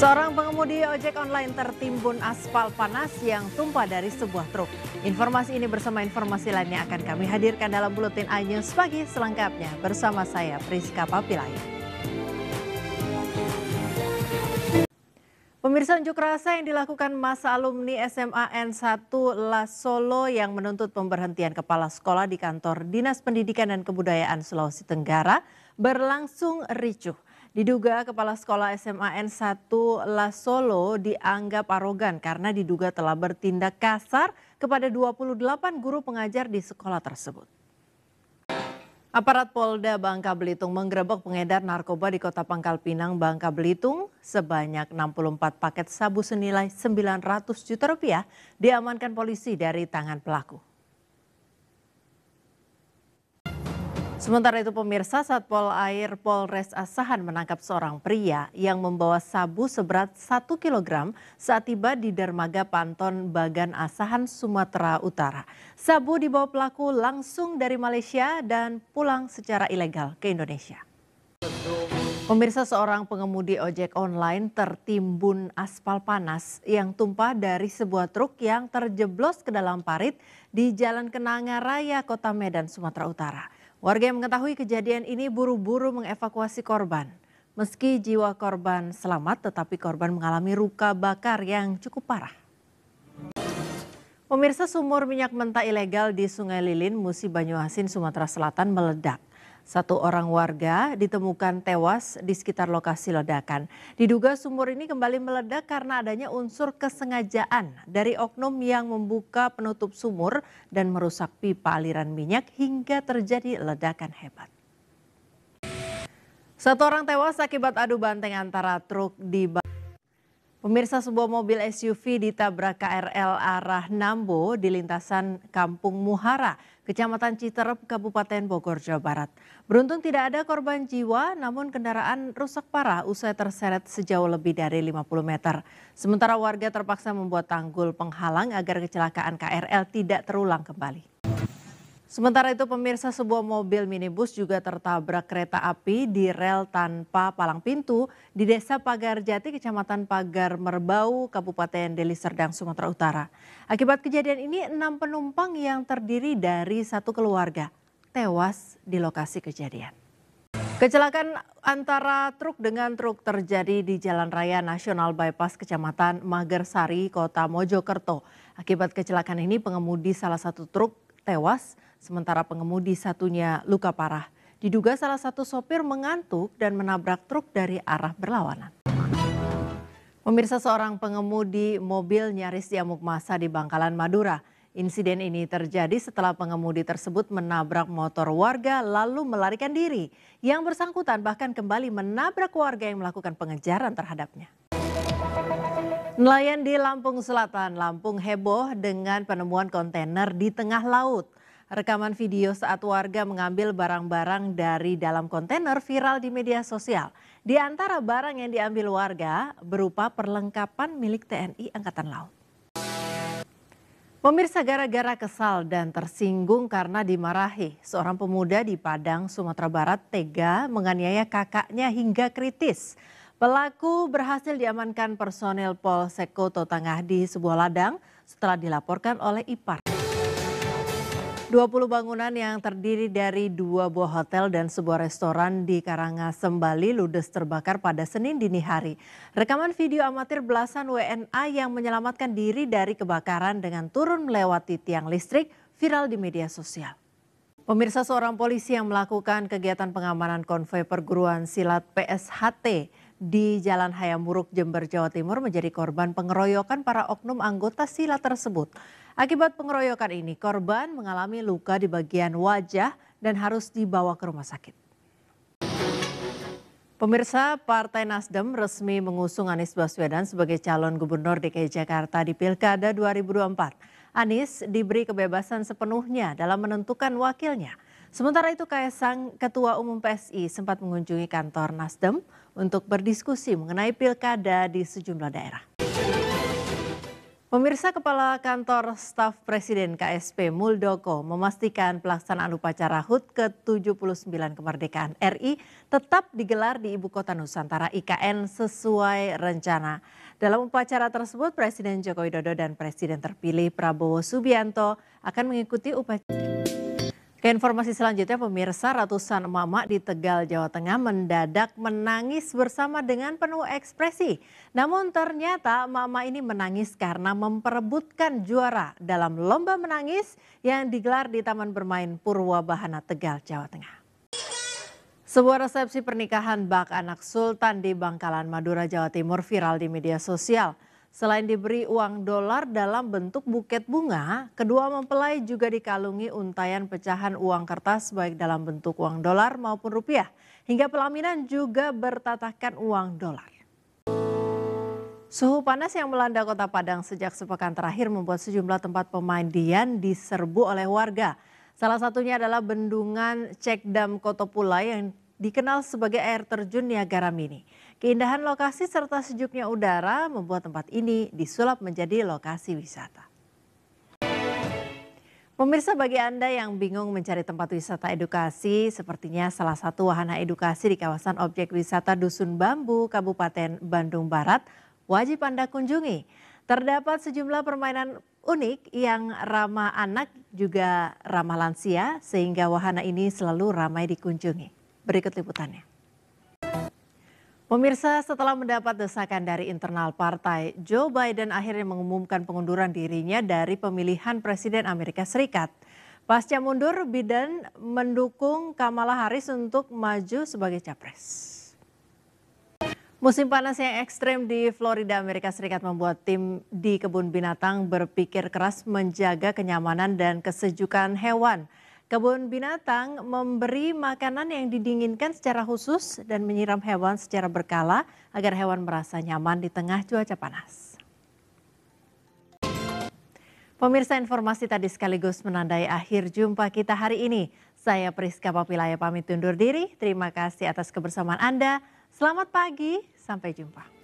Seorang pengemudi ojek online tertimbun aspal panas yang tumpah dari sebuah truk. Informasi ini bersama informasi lainnya akan kami hadirkan dalam Buletin iNews pagi selengkapnya bersama saya Priska Papilayu. Pemirsa unjuk rasa yang dilakukan masa alumni SMA N1 La Solo yang menuntut pemberhentian kepala sekolah di kantor Dinas Pendidikan dan Kebudayaan Sulawesi Tenggara berlangsung ricuh. Diduga kepala sekolah SMAN 1 La Solo dianggap arogan karena diduga telah bertindak kasar kepada 28 guru pengajar di sekolah tersebut. Aparat Polda Bangka Belitung menggerebek pengedar narkoba di Kota Pangkal Pinang, Bangka Belitung. Sebanyak 64 paket sabu senilai 900 juta rupiah diamankan polisi dari tangan pelaku. Sementara itu pemirsa Satpol Air Polres Asahan menangkap seorang pria yang membawa sabu seberat 1 kg saat tiba di dermaga Panton Bagan Asahan Sumatera Utara. Sabu dibawa pelaku langsung dari Malaysia dan pulang secara ilegal ke Indonesia. Pemirsa seorang pengemudi ojek online tertimbun aspal panas yang tumpah dari sebuah truk yang terjeblos ke dalam parit di Jalan Kenanga Raya, Kota Medan, Sumatera Utara. Warga yang mengetahui kejadian ini buru-buru mengevakuasi korban. Meski jiwa korban selamat, tetapi korban mengalami luka bakar yang cukup parah. Pemirsa sumur minyak mentah ilegal di Sungai Lilin, Musi Banyuasin, Sumatera Selatan meledak. Satu orang warga ditemukan tewas di sekitar lokasi ledakan. Diduga sumur ini kembali meledak karena adanya unsur kesengajaan dari oknum yang membuka penutup sumur dan merusak pipa aliran minyak hingga terjadi ledakan hebat. Satu orang tewas akibat adu banteng antara truk di Pemirsa sebuah mobil SUV ditabrak KRL arah Nambo di lintasan Kampung Muhara, Kecamatan Citerep, Kabupaten Bogor, Jawa Barat. Beruntung tidak ada korban jiwa, namun kendaraan rusak parah usai terseret sejauh lebih dari 50 meter. Sementara warga terpaksa membuat tanggul penghalang agar kecelakaan KRL tidak terulang kembali. Sementara itu pemirsa sebuah mobil minibus juga tertabrak kereta api di rel tanpa palang pintu di Desa Pagar Jati, Kecamatan Pagar Merbau, Kabupaten Deli Serdang, Sumatera Utara. Akibat kejadian ini, enam penumpang yang terdiri dari satu keluarga tewas di lokasi kejadian. Kecelakaan antara truk dengan truk terjadi di Jalan Raya Nasional Bypass Kecamatan Magersari, Kota Mojokerto. Akibat kecelakaan ini pengemudi salah satu truk tewas, Sementara pengemudi satunya luka parah. Diduga salah satu sopir mengantuk dan menabrak truk dari arah berlawanan. Pemirsa seorang pengemudi mobil nyaris diamuk masa di Bangkalan Madura. Insiden ini terjadi setelah pengemudi tersebut menabrak motor warga lalu melarikan diri. Yang bersangkutan bahkan kembali menabrak warga yang melakukan pengejaran terhadapnya. Nelayan di Lampung Selatan, Lampung heboh dengan penemuan kontainer di tengah laut. Rekaman video saat warga mengambil barang-barang dari dalam kontainer viral di media sosial. Di antara barang yang diambil warga berupa perlengkapan milik TNI Angkatan Laut. Pemirsa gara-gara kesal dan tersinggung karena dimarahi, seorang pemuda di Padang, Sumatera Barat tega menganiaya kakaknya hingga kritis. Pelaku berhasil diamankan personel Polsek Koto Tangah di sebuah ladang setelah dilaporkan oleh Ipar. 20 bangunan yang terdiri dari dua buah hotel dan sebuah restoran di Karangasem, Bali ludes terbakar pada Senin dini hari. Rekaman video amatir belasan WNA yang menyelamatkan diri dari kebakaran dengan turun melewati tiang listrik viral di media sosial. Pemirsa seorang polisi yang melakukan kegiatan pengamanan konvoi perguruan silat PSHT di Jalan Hayamuruk, Jember, Jawa Timur menjadi korban pengeroyokan para oknum anggota sila tersebut. Akibat pengeroyokan ini, korban mengalami luka di bagian wajah dan harus dibawa ke rumah sakit. Pemirsa Partai Nasdem resmi mengusung Anies Baswedan sebagai calon gubernur DKI Jakarta di Pilkada 2024. Anies diberi kebebasan sepenuhnya dalam menentukan wakilnya. Sementara itu Kaisang Ketua Umum PSI sempat mengunjungi kantor Nasdem untuk berdiskusi mengenai pilkada di sejumlah daerah. Pemirsa Kepala Kantor Staf Presiden KSP Muldoko memastikan pelaksanaan upacara HUT ke-79 kemerdekaan RI tetap digelar di Ibu Kota Nusantara IKN sesuai rencana. Dalam upacara tersebut Presiden Joko Widodo dan Presiden terpilih Prabowo Subianto akan mengikuti upacara. Ke informasi selanjutnya, pemirsa ratusan mama di Tegal, Jawa Tengah mendadak menangis bersama dengan penuh ekspresi. Namun ternyata mama ini menangis karena memperebutkan juara dalam lomba menangis yang digelar di Taman Bermain Purwabahana Tegal, Jawa Tengah. Sebuah resepsi pernikahan bak anak Sultan di Bangkalan, Madura, Jawa Timur viral di media sosial. Selain diberi uang dolar dalam bentuk buket bunga, kedua mempelai juga dikalungi untayan pecahan uang kertas baik dalam bentuk uang dolar maupun rupiah. Hingga pelaminan juga bertatahkan uang dolar. Suhu panas yang melanda kota Padang sejak sepekan terakhir membuat sejumlah tempat pemandian diserbu oleh warga. Salah satunya adalah bendungan Cekdam Kotopula yang dikenal sebagai air terjun Niagara Mini. Keindahan lokasi serta sejuknya udara membuat tempat ini disulap menjadi lokasi wisata. Pemirsa bagi Anda yang bingung mencari tempat wisata edukasi, sepertinya salah satu wahana edukasi di kawasan objek wisata Dusun Bambu, Kabupaten Bandung Barat, wajib Anda kunjungi. Terdapat sejumlah permainan unik yang ramah anak juga ramah lansia, sehingga wahana ini selalu ramai dikunjungi. Berikut liputannya. Pemirsa, setelah mendapat desakan dari internal partai, Joe Biden akhirnya mengumumkan pengunduran dirinya dari pemilihan Presiden Amerika Serikat. Pasca mundur, Biden mendukung Kamala Harris untuk maju sebagai capres. Musim panas yang ekstrim di Florida, Amerika Serikat membuat tim di kebun binatang berpikir keras menjaga kenyamanan dan kesejukan hewan. Kebun binatang memberi makanan yang didinginkan secara khusus dan menyiram hewan secara berkala agar hewan merasa nyaman di tengah cuaca panas. Pemirsa informasi tadi sekaligus menandai akhir jumpa kita hari ini. Saya Priska Papilaya pamit undur diri. Terima kasih atas kebersamaan Anda. Selamat pagi, sampai jumpa.